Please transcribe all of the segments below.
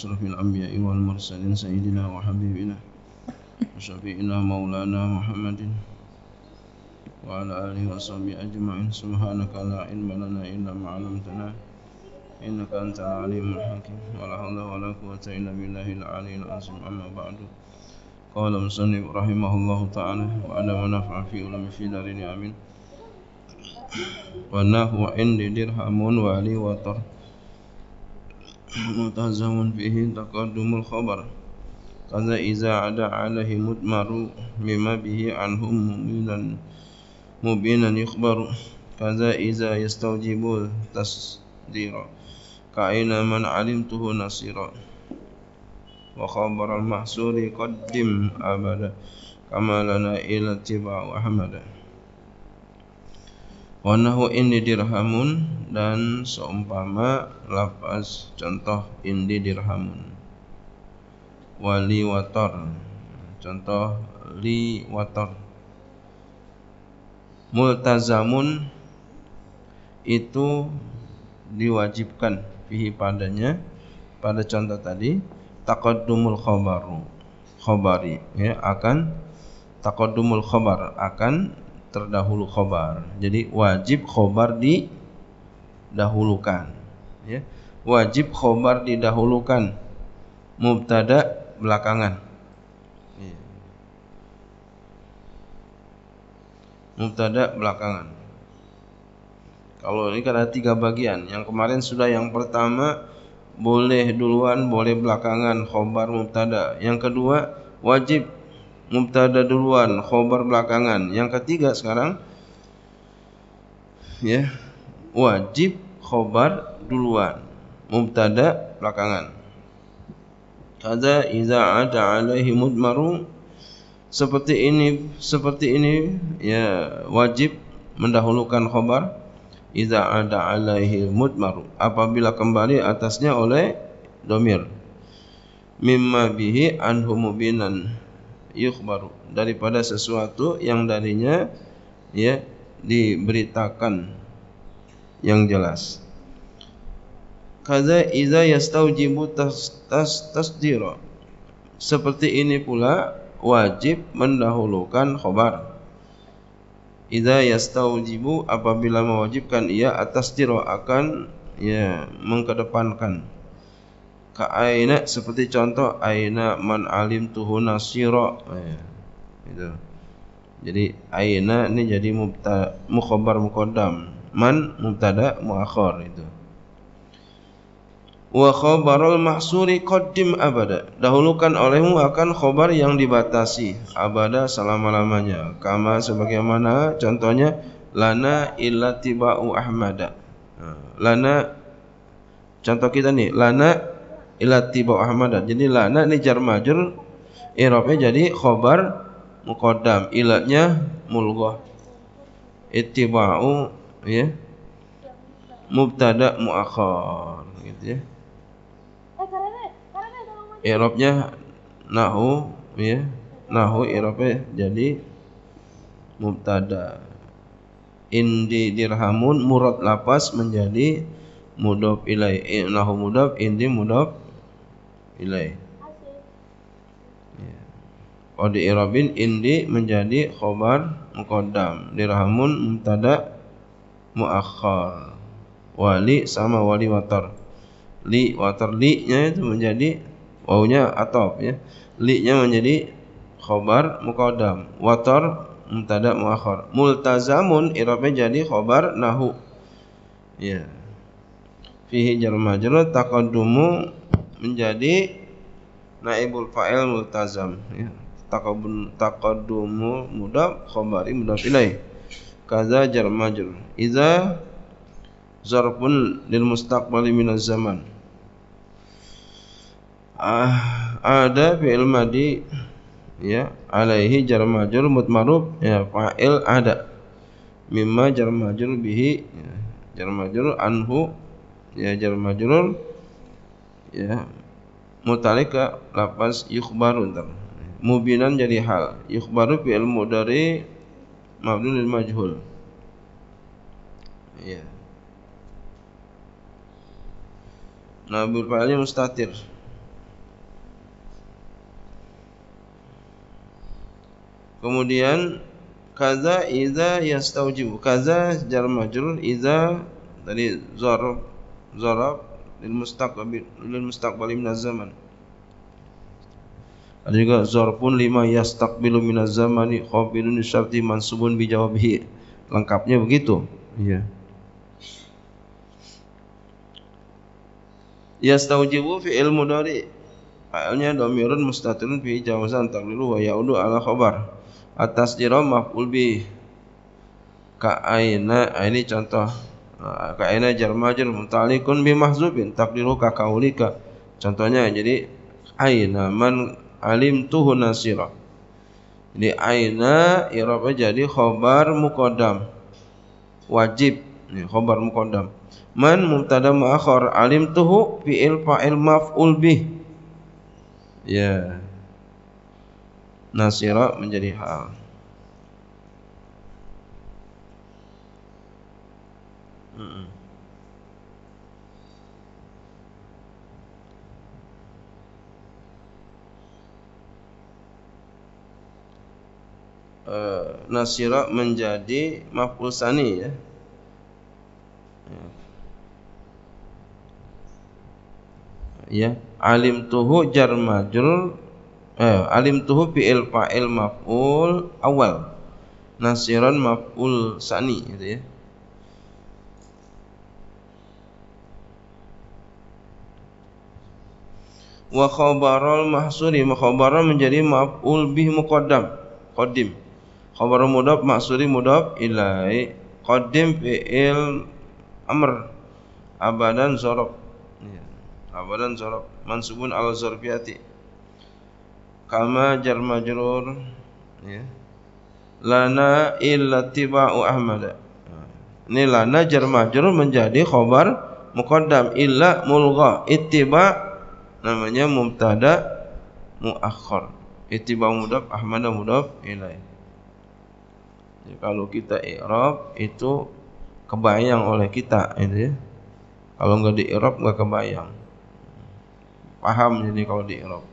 أشرف الأنبياء والمرسلين سيدنا وحبيبنا وشفيعنا مولانا محمد وعلى آله وصحبه أجمعين سبحانك لا علم لنا إلا ما علمتنا إنك أنت العليم الحكيم ولا حول ولا قوة إلا بالله العلي العظيم أما بعد قال المصنف رحمه الله تعالى وعلى ونفع في علم في دارين آمين والنافع عندي درهم ولي وطر متزون فيه تقدم الخبر كذا إذا عدا عليه مدمر بما به عنهم مبينا مبينا يخبر كذا إذا يستوجب تصديرا كأين من علمته نصيرا وخبر المحسور قدم أبدا كما لنا إلى اتباع أحمد Wanahu Indi dirhamun dan seumpama lafaz contoh indi dirhamun. Wali wator contoh li wator. Multazamun itu diwajibkan fihi padanya pada contoh tadi takodumul khobaru khabari ya akan takodumul khobar akan terdahulu khobar. Jadi wajib khobar didahulukan. Ya. Wajib khobar didahulukan. Mubtada belakangan. Ya. Mubtada belakangan. Kalau ini kan ada tiga bagian. Yang kemarin sudah yang pertama boleh duluan, boleh belakangan khobar mubtada. Yang kedua wajib mubtada duluan, khobar belakangan. Yang ketiga sekarang ya, wajib khobar duluan, mubtada belakangan. Kada iza ada alaihi mudmaru seperti ini seperti ini ya wajib mendahulukan khobar iza ada alaihi mudmaru apabila kembali atasnya oleh domir mimma bihi anhu mubinan yukhbaru daripada sesuatu yang darinya ya diberitakan yang jelas kaza iza yastaujibu tas, tas, tasdira seperti ini pula wajib mendahulukan khobar Iza yastaujibu apabila mewajibkan ia atas tiro akan ya mengkedepankan aina seperti contoh aina man alim tuhu nasira. Eh, itu. Jadi aina ini jadi mubta mukhabar muqaddam. Man mubtada muakhar itu. Wa khabarul mahsuri qaddim abada. Dahulukan olehmu akan khabar yang dibatasi abada selama-lamanya. Kama sebagaimana contohnya lana illa tiba'u ahmada. Nah, lana contoh kita nih, lana Ilati bawa ahmad jadi lana ini jar majur i'rabnya jadi khobar mukodam ilatnya mulgo itibau ya mubtada muakhar gitu ya eh, i'rabnya nahu ya nahu i'rabnya jadi mubtada indi dirhamun murad lapas menjadi mudop ilai eh, nahu mudop indi mudop ilai Ya. irabin indi menjadi khobar mukodam dirhamun mutada muakhar wali sama wali watar li watar li nya itu menjadi wawunya atop ya li nya menjadi khobar mukodam watar mutada muakhar multazamun irabnya jadi khobar nahu ya fihi jarum takadumu menjadi naibul fa'il multazam ya takabun takadumu mudab khabari mudab ilai kaza jar majur iza zarfun lil mustaqbali min zaman ah, ada fi'il madi ya alaihi jar majur mutmaruf ya fa'il ada mimma jar majur bihi ya, jar majur anhu ya jar majrur ya mutalika ke lafaz yukhbaru ntar mubinan jadi hal yukhbaru fi'il mudari mabni lil majhul ya nah berfa'ilnya mustatir kemudian kaza iza yastaujibu kaza jar majrur iza tadi zarab zarab lil mustaqbil lil mustaqbali zaman ada juga zarfun lima yastaqbilu minaz zamani khabilun syarti mansubun bi jawabihi lengkapnya begitu iya yastaujibu fi ilmu dari Fa'ilnya domirun mustatirun fi jawazan taqdiru wa ya'udu ala khabar Atas jiram maf'ul bi Ka'aina Ini contoh Ah, Ka'ina jar majur muta'alliqun bi mahzubin taqdiru ka kaulika. Contohnya jadi aina man alim tuhu nasira. Jadi aina i'rabnya jadi khobar mukodam wajib ini khobar mukodam man mubtada ma'akhar alim tuhu fi'il fa'il maf'ul bih ya nasira menjadi hal Mm-mm. Eh, nasira menjadi maf'ul sani ya. Ya, alim tuhu jar majrur eh, alim tuhu fi'il fa'il maf'ul awal. Nasiran maf'ul sani gitu ya. wa khabarul mahsuri khabarul menjadi maf'ul bih muqaddam qadim khabarul mudhaf mahsuri mudhaf ilai qadim fi'il amr abadan zarab iya. abadan zarab mansubun ala zarfiyati kama jar majrur ya lana illatiba'u ahmad ini lana jar majrur menjadi khabar muqaddam illa mulgha ittiba' namanya mubtada muakhir ittiba mudaf ahmad mudaf ilai Jadi, kalau kita i'rab itu kebayang oleh kita gitu ya. ini. kalau enggak di i'rab enggak kebayang paham jadi kalau di i'rab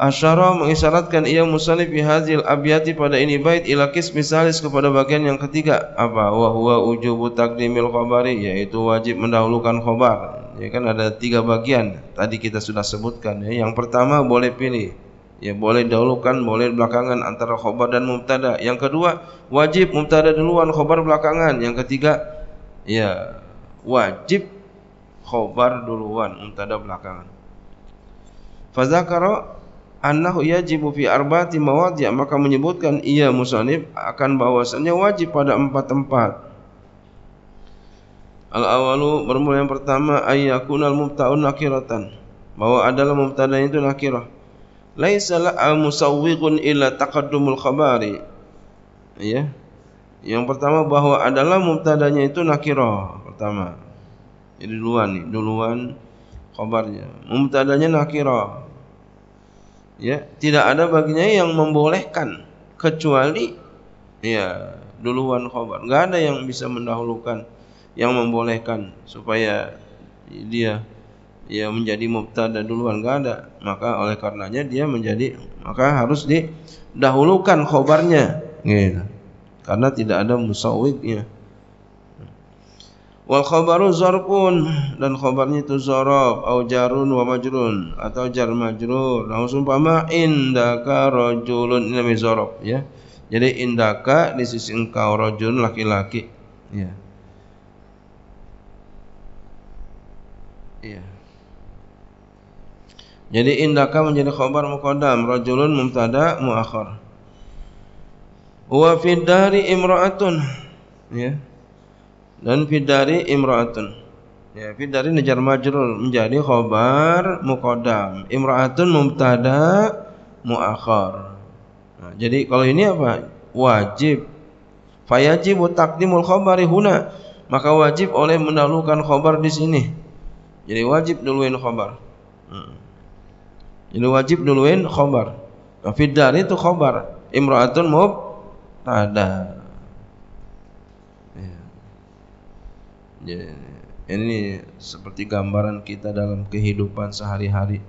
Asyara mengisyaratkan ia musanif bihazil abiyati pada ini bait ila misalis kepada bagian yang ketiga apa wa huwa ujubu taqdimil khabari yaitu wajib mendahulukan khabar ya kan ada tiga bagian tadi kita sudah sebutkan ya yang pertama boleh pilih ya boleh dahulukan boleh belakangan antara khobar dan mubtada yang kedua wajib mubtada duluan khobar belakangan yang ketiga ya wajib khobar duluan mubtada belakangan fazakara annahu yajibu fi arba'ati mawadhi' maka menyebutkan ia musannif akan bahwasanya wajib pada empat tempat Al awalu bermula yang pertama ayakuna al mubta'un nakiratan. Bahwa adalah mubtada itu nakirah. Laisa al musawwiqun illa taqaddumul khabari. Ya. Yang pertama bahwa adalah mubtadanya itu nakirah pertama. Jadi duluan nih, duluan khabarnya. Mubtadanya nakirah. Ya, tidak ada baginya yang membolehkan kecuali ya duluan khabar. Enggak ada yang bisa mendahulukan yang membolehkan supaya dia ya menjadi mubtada duluan enggak ada maka oleh karenanya dia menjadi maka harus didahulukan khobarnya gitu karena tidak ada musawwidnya wal khabaru zarfun dan khabarnya itu zarab au jarun wa majrun atau jar majrur nah umpama indaka rajulun ini namanya zarab ya jadi indaka di sisi engkau rajulun laki-laki ya Iya. Jadi indaka menjadi khabar muqaddam, rajulun mubtada muakhar. Wa fid dari imra'atun. Ya. Dan fid dari imra'atun. Ya, fid dari najar majrur menjadi khabar muqaddam. Imra'atun mubtada muakhar. Nah, jadi kalau ini apa? Wajib. Fayajibu taqdimul khabari huna. Maka wajib oleh mendahulukan khabar di sini. Jadi wajib duluan khobar. Hmm. Jadi wajib duluin khobar. Fidar itu khobar. Imra'atun mub ada. Ya. ya. ini seperti gambaran kita dalam kehidupan sehari-hari.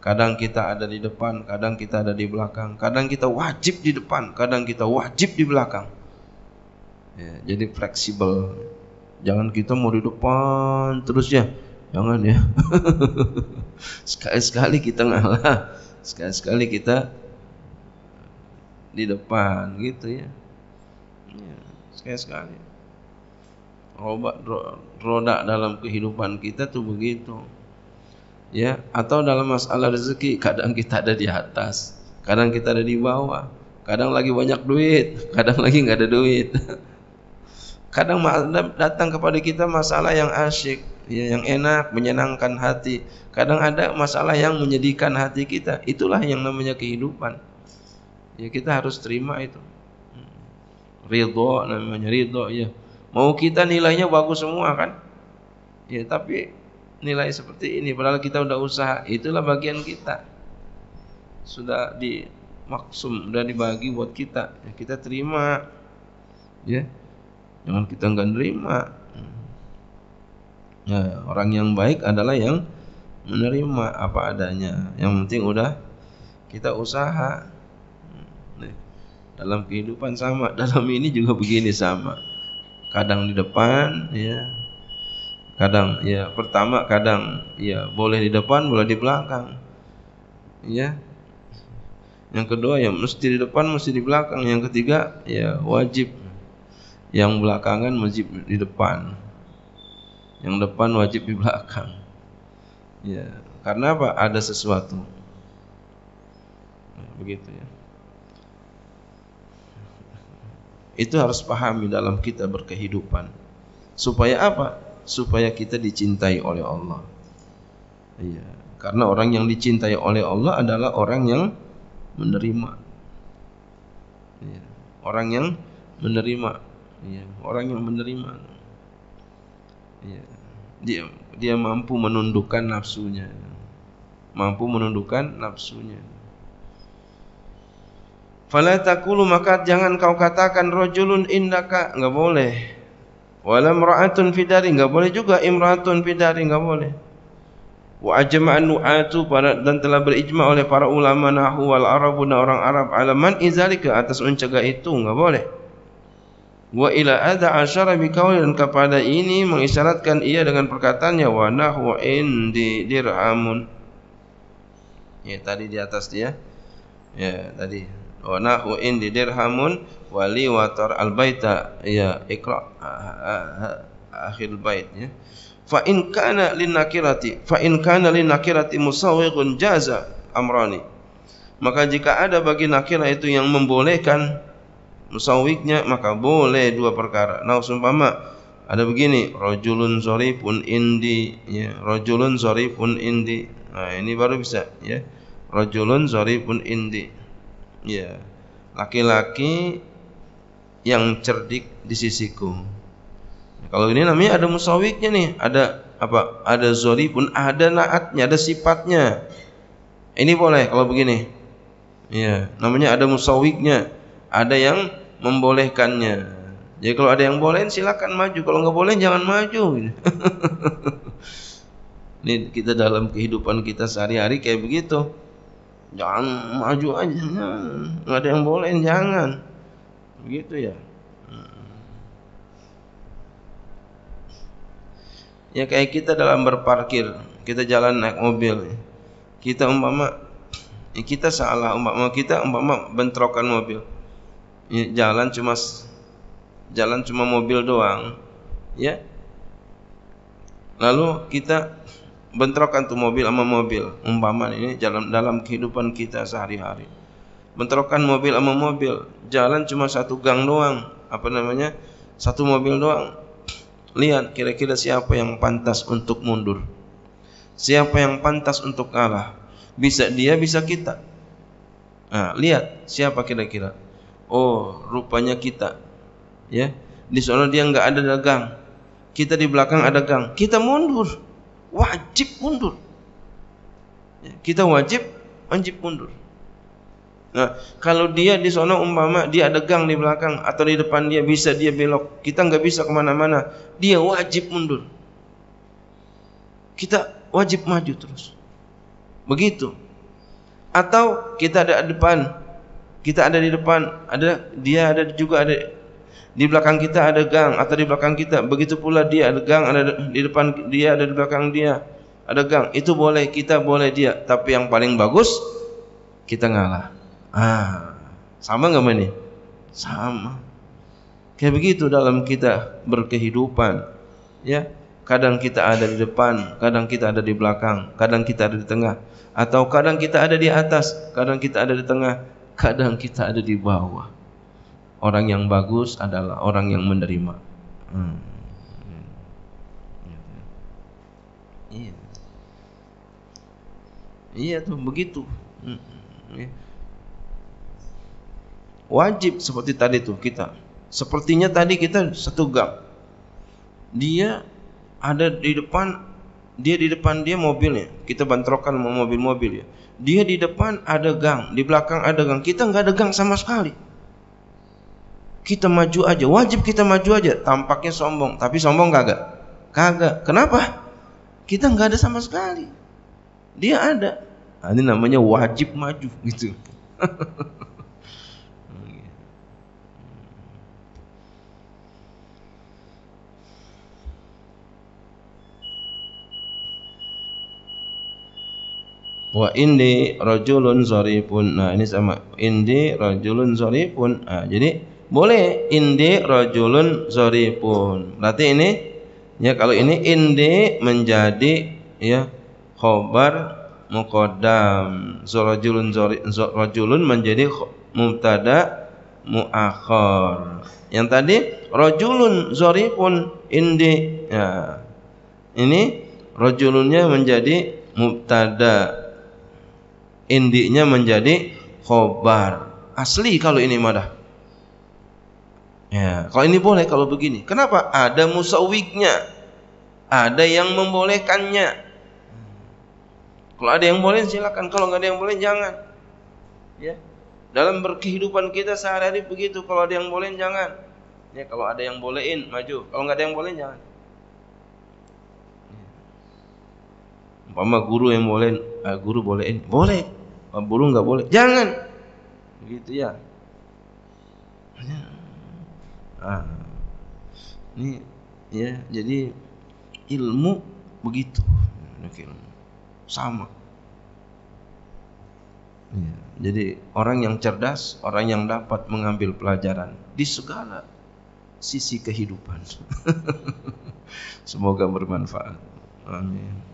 Kadang kita ada di depan, kadang kita ada di belakang, kadang kita wajib di depan, kadang kita wajib di belakang. Ya, jadi fleksibel. Jangan kita mau di depan terus ya jangan ya sekali-sekali kita ngalah sekali-sekali kita di depan gitu ya, ya sekali-sekali roda, roda dalam kehidupan kita tuh begitu ya atau dalam masalah rezeki kadang kita ada di atas kadang kita ada di bawah kadang lagi banyak duit kadang lagi nggak ada duit kadang datang kepada kita masalah yang asyik ya, yang enak, menyenangkan hati. Kadang ada masalah yang menyedihkan hati kita. Itulah yang namanya kehidupan. Ya kita harus terima itu. Hmm. Ridho namanya ridho ya. Mau kita nilainya bagus semua kan? Ya tapi nilai seperti ini padahal kita udah usaha, itulah bagian kita. Sudah di maksum, sudah dibagi buat kita. Ya kita terima. Ya. Jangan kita nggak nerima Nah, orang yang baik adalah yang menerima apa adanya. Yang penting udah kita usaha. Nih, dalam kehidupan sama, dalam ini juga begini sama. Kadang di depan, ya. Kadang ya pertama, kadang ya boleh di depan, boleh di belakang. Ya. Yang kedua ya mesti di depan, mesti di belakang. Yang ketiga ya wajib. Yang belakangan wajib di depan yang depan wajib di belakang ya karena apa ada sesuatu nah, begitu ya itu harus pahami dalam kita berkehidupan supaya apa supaya kita dicintai oleh Allah iya karena orang yang dicintai oleh Allah adalah orang yang menerima ya. orang yang menerima ya. orang yang menerima ya, dia dia mampu menundukkan nafsunya mampu menundukkan nafsunya fala taqulu maka jangan kau katakan rojulun indaka enggak boleh wala imra'atun fidari enggak boleh juga imra'atun fidari enggak boleh wa ajma'an nu'atu para dan telah berijma oleh para ulama nahu wal arabuna orang Arab alaman izalika atas mencegah itu enggak boleh wa ila ada asyara bikaul dan kepada ini mengisyaratkan ia dengan perkataannya wa nahwa indi dirhamun ya tadi di atas dia ya tadi wa nahwa indi dirhamun wali watar al baita ya ikra akhir bait ya fa in kana lin nakirati fa in kana lin nakirati musawiqun jaza amrani maka jika ada bagi nakira itu yang membolehkan musawiknya maka boleh dua perkara. Nah, sumpama ada begini, rojulun pun indi, ya, rojulun pun indi. Nah, ini baru bisa, ya. Rojulun pun indi. Ya. Laki-laki yang cerdik di sisiku. kalau ini namanya ada musawiknya nih, ada apa? Ada pun ada naatnya, ada sifatnya. Ini boleh kalau begini. Ya, namanya ada musawiknya. Ada yang membolehkannya. Jadi kalau ada yang boleh silakan maju, kalau nggak boleh jangan maju. Ini kita dalam kehidupan kita sehari-hari kayak begitu. Jangan maju aja, nggak ada yang boleh jangan. Begitu ya. Ya kayak kita dalam berparkir, kita jalan naik mobil. Kita umpama ya kita salah umpama kita umpama bentrokan mobil jalan cuma jalan cuma mobil doang ya lalu kita bentrokan tuh mobil sama mobil umpama ini dalam dalam kehidupan kita sehari-hari bentrokan mobil sama mobil jalan cuma satu gang doang apa namanya satu mobil doang lihat kira-kira siapa yang pantas untuk mundur siapa yang pantas untuk kalah bisa dia bisa kita nah, lihat siapa kira-kira oh rupanya kita ya di sana dia nggak ada dagang kita di belakang ada gang kita mundur wajib mundur ya, kita wajib wajib mundur nah kalau dia di sana umpama dia ada gang di belakang atau di depan dia bisa dia belok kita nggak bisa kemana-mana dia wajib mundur kita wajib maju terus begitu atau kita ada depan kita ada di depan, ada dia ada juga ada di belakang kita ada gang atau di belakang kita. Begitu pula dia ada gang ada di depan dia ada di belakang dia. Ada gang. Itu boleh kita boleh dia, tapi yang paling bagus kita ngalah. Ah, sama enggak ini? Sama. Kayak begitu dalam kita berkehidupan. Ya, kadang kita ada di depan, kadang kita ada di belakang, kadang kita ada di tengah, atau kadang kita ada di atas, kadang kita ada di tengah, kadang kita ada di bawah. Orang yang bagus adalah orang yang menerima. Hmm. Iya. iya tuh begitu. Hmm. Ya. Wajib seperti tadi tuh kita. Sepertinya tadi kita satu gam. Dia ada di depan dia di depan dia mobilnya kita bantrokan mau mobil-mobil ya dia di depan ada gang di belakang ada gang kita nggak ada gang sama sekali kita maju aja wajib kita maju aja tampaknya sombong tapi sombong kagak kagak kenapa kita nggak ada sama sekali dia ada nah, ini namanya wajib maju gitu wa indi rajulun zarifun. Nah, ini sama. Indi rajulun zarifun. Nah, jadi boleh indi rajulun zarifun. Berarti ini ya kalau ini indi menjadi ya khobar muqaddam. zarajulun zarajulun menjadi mubtada muakhar. Yang tadi rajulun zarifun indi. Ya. Ini rajulunnya menjadi mubtada Indiknya menjadi khobar asli kalau ini madah ya kalau ini boleh kalau begini kenapa ada musawiknya ada yang membolehkannya kalau ada yang boleh silakan kalau nggak ada yang boleh jangan ya dalam berkehidupan kita sehari-hari begitu kalau ada yang boleh jangan ya kalau ada yang bolehin maju kalau nggak ada yang boleh jangan umpama guru yang boleh eh, guru bolehin boleh Eh, burung nggak boleh. Jangan. gitu ya. ah. ini ya jadi ilmu begitu ilmu sama ya, jadi orang yang cerdas orang yang dapat mengambil pelajaran di segala sisi kehidupan semoga bermanfaat amin